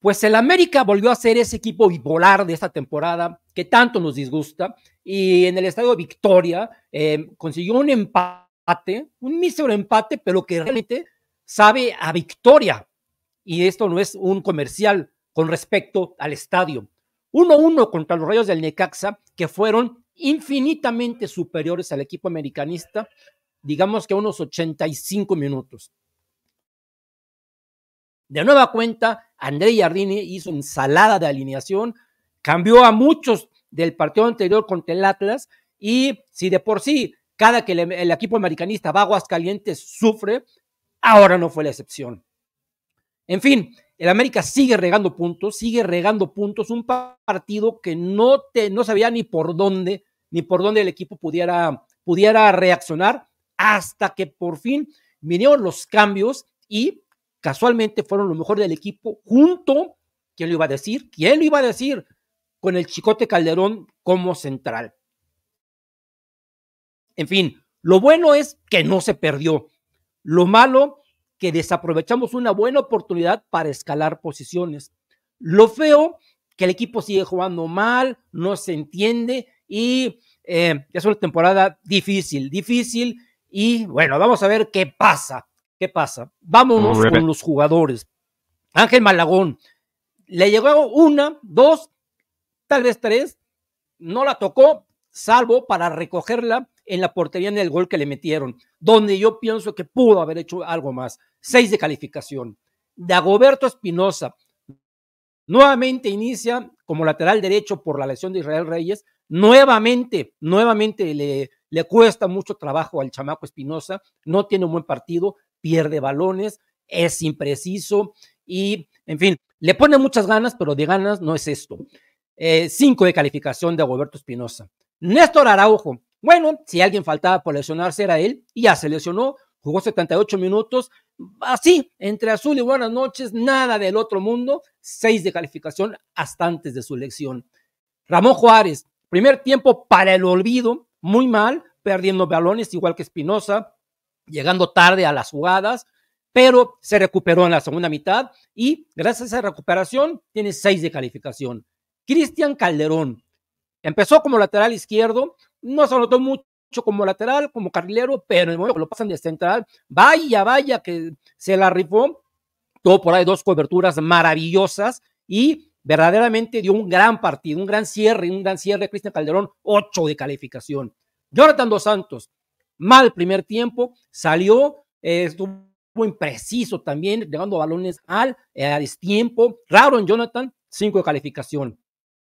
Pues el América volvió a ser ese equipo bipolar de esta temporada que tanto nos disgusta y en el estadio Victoria eh, consiguió un empate, un mísero empate, pero que realmente sabe a victoria. Y esto no es un comercial con respecto al estadio. 1-1 contra los Rayos del Necaxa, que fueron infinitamente superiores al equipo americanista, digamos que unos 85 minutos. De nueva cuenta, André Yardini hizo ensalada de alineación, cambió a muchos del partido anterior contra el Atlas y si de por sí cada que el, equipo americanista va a Aguascalientes sufre, ahora no fue la excepción. En fin, el América sigue regando puntos, sigue regando puntos, un partido que no, te, no sabía ni por dónde, ni por dónde el equipo pudiera, pudiera reaccionar hasta que por fin vinieron los cambios y casualmente fueron lo mejor del equipo junto, ¿quién lo iba a decir? ¿Quién lo iba a decir? Con el Chicote Calderón como central. En fin, lo bueno es que no se perdió. Lo malo, que desaprovechamos una buena oportunidad para escalar posiciones. Lo feo, que el equipo sigue jugando mal, no se entiende y eh, es una temporada difícil, difícil. Y bueno, vamos a ver qué pasa ¿Qué pasa? Vámonos con los jugadores. Ángel Malagón, le llegó una, dos, tal vez tres, no la tocó, salvo para recogerla en la portería en el gol que le metieron, donde yo pienso que pudo haber hecho algo más. Seis de calificación. Dagoberto Espinosa nuevamente inicia como lateral derecho por la lesión de Israel Reyes. Nuevamente, nuevamente le, le cuesta mucho trabajo al chamaco Espinosa, no tiene un buen partido, pierde balones, es impreciso y, en fin, le pone muchas ganas, pero de ganas no es esto. Eh, cinco de calificación de Roberto Espinosa. Néstor Araujo. Bueno, si alguien faltaba por lesionarse era él, y ya se lesionó, jugó 78 minutos, así, entre azul y buenas noches, nada del otro mundo, seis de calificación hasta antes de su elección. Ramón Juárez, primer tiempo para el olvido, muy mal, perdiendo balones igual que Espinosa, llegando tarde a las jugadas, pero se recuperó en la segunda mitad y gracias a esa recuperación tiene seis de calificación. Cristian Calderón empezó como lateral izquierdo, no se notó mucho como lateral, como carrilero, pero en lo pasan de central, vaya, vaya que se la rifó. todo por ahí dos coberturas maravillosas y verdaderamente dio un gran partido, un gran cierre, un gran cierre. Cristian Calderón, ocho de calificación. Jonathan Dos Santos, mal primer tiempo, salió, eh, estuvo impreciso también, llevando balones al tiempo. Eh, destiempo. Raro en Jonathan, 5 de calificación.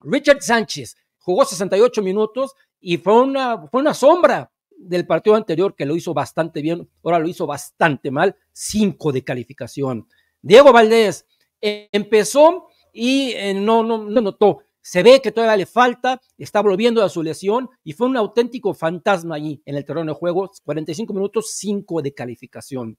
Richard Sánchez jugó 68 minutos y fue una, fue una sombra del partido anterior que lo hizo bastante bien, ahora lo hizo bastante mal, 5 de calificación. Diego Valdés eh, empezó y no, no, no notó se ve que todavía le falta, está volviendo a su lesión y fue un auténtico fantasma allí en el terreno de juego. 45 minutos, 5 de calificación.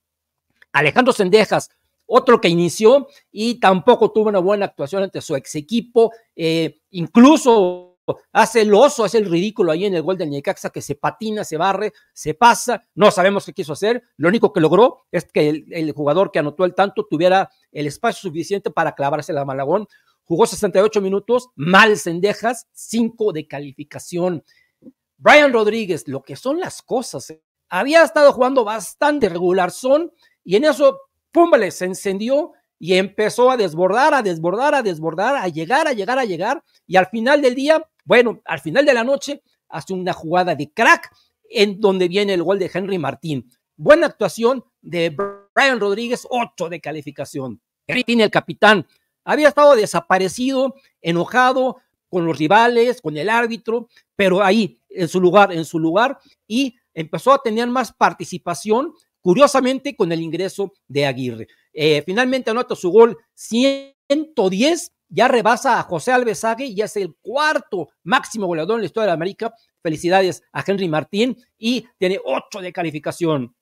Alejandro Sendejas, otro que inició y tampoco tuvo una buena actuación ante su ex equipo. Eh, incluso hace el oso, hace el ridículo ahí en el gol del Necaxa, que se patina, se barre, se pasa, no sabemos qué quiso hacer, lo único que logró es que el, el jugador que anotó el tanto tuviera el espacio suficiente para clavarse la Malagón, jugó 68 minutos, mal Sendejas, 5 de calificación. Brian Rodríguez, lo que son las cosas, ¿eh? había estado jugando bastante regular son y en eso, pumales se encendió y empezó a desbordar, a desbordar, a desbordar, a llegar, a llegar, a llegar y al final del día, bueno, al final de la noche, hace una jugada de crack en donde viene el gol de Henry Martín. Buena actuación de Brian Rodríguez, 8 de calificación. tiene el capitán, había estado desaparecido, enojado con los rivales, con el árbitro, pero ahí, en su lugar, en su lugar, y empezó a tener más participación, curiosamente, con el ingreso de Aguirre. Eh, finalmente anota su gol 110, ya rebasa a José Alvesague y es el cuarto máximo goleador en la historia de América. Felicidades a Henry Martín y tiene ocho de calificación.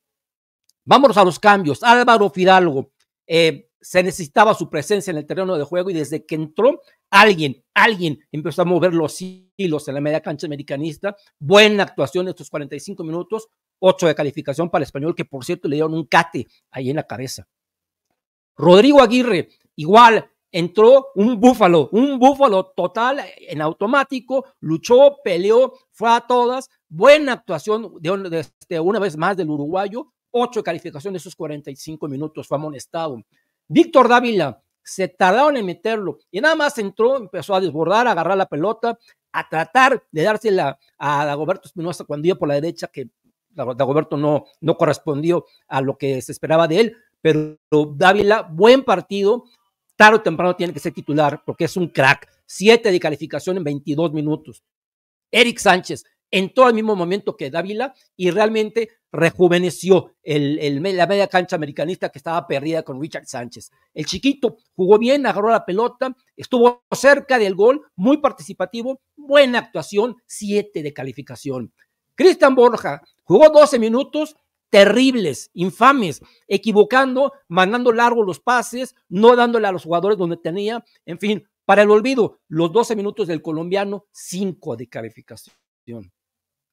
Vámonos a los cambios. Álvaro Fidalgo, eh, se necesitaba su presencia en el terreno de juego y desde que entró alguien, alguien empezó a mover los hilos en la media cancha americanista. Buena actuación estos 45 minutos, Ocho de calificación para el español, que por cierto le dieron un cate ahí en la cabeza. Rodrigo Aguirre, igual, entró un búfalo, un búfalo total en automático, luchó, peleó, fue a todas. Buena actuación de, este, una vez más del uruguayo, Ocho de calificación de esos 45 minutos, fue amonestado. Víctor Dávila, se tardaron en meterlo y nada más entró, empezó a desbordar, a agarrar la pelota, a tratar de dársela a Dagoberto Espinosa cuando iba por la derecha, que Dagoberto no, no correspondió a lo que se esperaba de él, pero Dávila, buen partido, tarde o temprano tiene que ser titular porque es un crack, Siete de calificación en 22 minutos. Eric Sánchez entró al mismo momento que Dávila y realmente rejuveneció el, la media cancha americanista que estaba perdida con Richard Sánchez. El chiquito jugó bien, agarró la pelota, estuvo cerca del gol, muy participativo, buena actuación, 7 de calificación. Cristian Borja jugó 12 minutos terribles, infames, equivocando, mandando largo los pases, no dándole a los jugadores donde tenía, en fin, para el olvido, los 12 minutos del colombiano, 5 de calificación.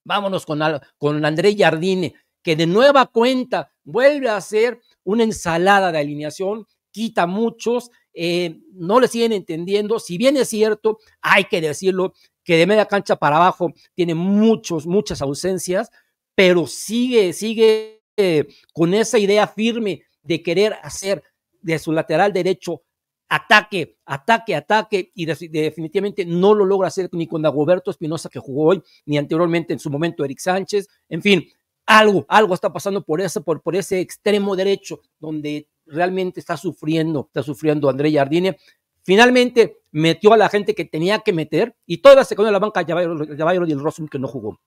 Vámonos con, con André Jardine, que de nueva cuenta vuelve a ser una ensalada de alineación, quita muchos, eh, no le siguen entendiendo. Si bien es cierto, hay que decirlo, que de media cancha para abajo tiene muchos, muchas ausencias, pero sigue, sigue eh, con esa idea firme de querer hacer de su lateral derecho ataque, ataque, ataque, y definitivamente no lo logra hacer ni con Dagoberto Espinosa que jugó hoy, ni anteriormente en su momento Eric Sánchez. En fin, algo, algo está pasando por ese, por, por ese extremo derecho donde realmente está sufriendo, está sufriendo André Jardine. Finalmente metió a la gente que tenía que meter y toda se segunda de la banca ya y el Rosum que no jugó.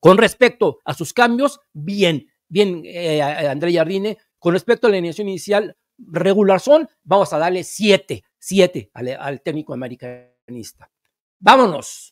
Con respecto a sus cambios, bien, bien eh, eh, André Jardine. Con respecto a la elección inicial, regular son, vamos a darle siete, siete al, al técnico americanista. Vámonos.